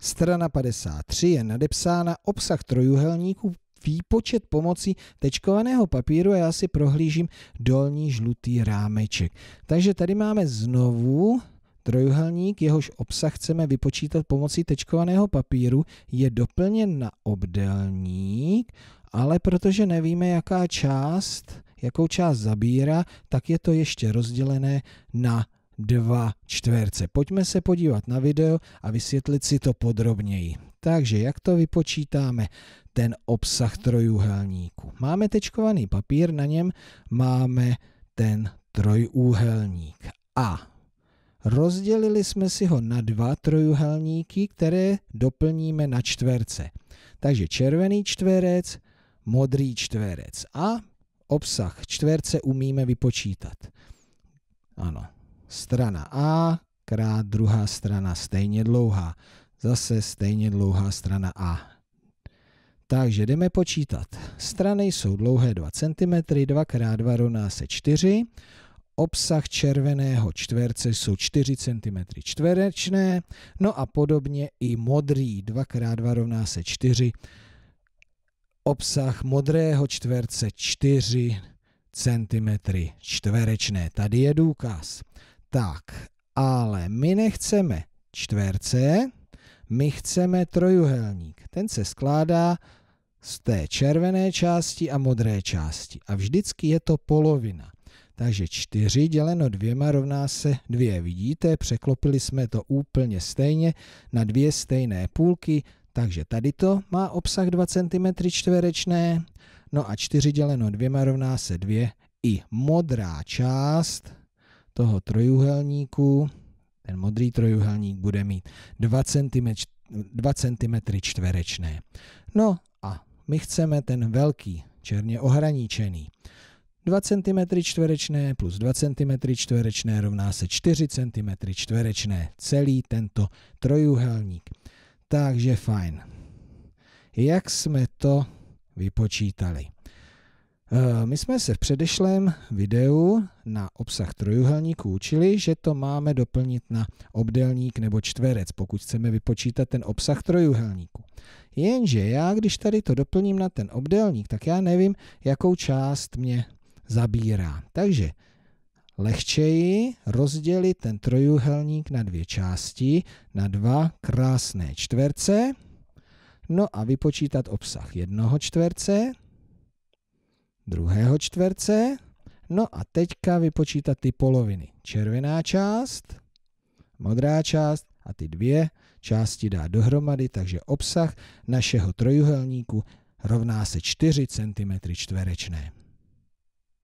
Strana 53 je nadepsána obsah trojuhelníků, výpočet pomocí tečkovaného papíru a já si prohlížím dolní žlutý rámeček. Takže tady máme znovu trojuhelník, jehož obsah chceme vypočítat pomocí tečkovaného papíru, je doplněn na obdelník, ale protože nevíme, jaká část, jakou část zabírá, tak je to ještě rozdělené na dva čtverce. Pojďme se podívat na video a vysvětlit si to podrobněji. Takže jak to vypočítáme, ten obsah trojúhelníku? Máme tečkovaný papír, na něm máme ten trojúhelník. A rozdělili jsme si ho na dva trojúhelníky, které doplníme na čtverce. Takže červený čtverec, modrý čtverec a obsah čtverce umíme vypočítat. Ano, strana A krát druhá strana stejně dlouhá. Zase stejně dlouhá strana A. Takže jdeme počítat. Strany jsou dlouhé 2 cm, 2 x 2 rovná se 4. Obsah červeného čtverce jsou 4 cm čtverečné. No a podobně i modrý 2 x 2 rovná se 4. Obsah modrého čtverce 4 cm čtverečné. Tady je důkaz. Tak, ale my nechceme čtverce, my chceme trojuhelník. Ten se skládá z té červené části a modré části. A vždycky je to polovina. Takže 4 děleno dvěma rovná se 2. Vidíte, překlopili jsme to úplně stejně na dvě stejné půlky, takže tady to má obsah 2 cm čtverečné. No a 4 děleno dvěma rovná se 2. I modrá část toho trojuhelníku, ten modrý trojuhelník bude mít 2 cm, 2 cm čtverečné. No a my chceme ten velký, černě ohraničený. 2 cm čtverečné plus 2 cm čtverečné rovná se 4 cm čtverečné, celý tento trojuhelník. Takže fajn. Jak jsme to vypočítali? Eh, my jsme se v předešlém videu na obsah trojuhelníku učili, že to máme doplnit na obdelník nebo čtverec, pokud chceme vypočítat ten obsah trojuhelníku. Jenže já, když tady to doplním na ten obdelník, tak já nevím, jakou část mě zabírá. Takže lehčeji rozdělit ten trojuhelník na dvě části, na dva krásné čtverce, no a vypočítat obsah jednoho čtverce, druhého čtverce. No a teďka vypočítat ty poloviny. Červená část, modrá část a ty dvě části dá dohromady, takže obsah našeho trojuhelníku rovná se 4 cm čtverečné.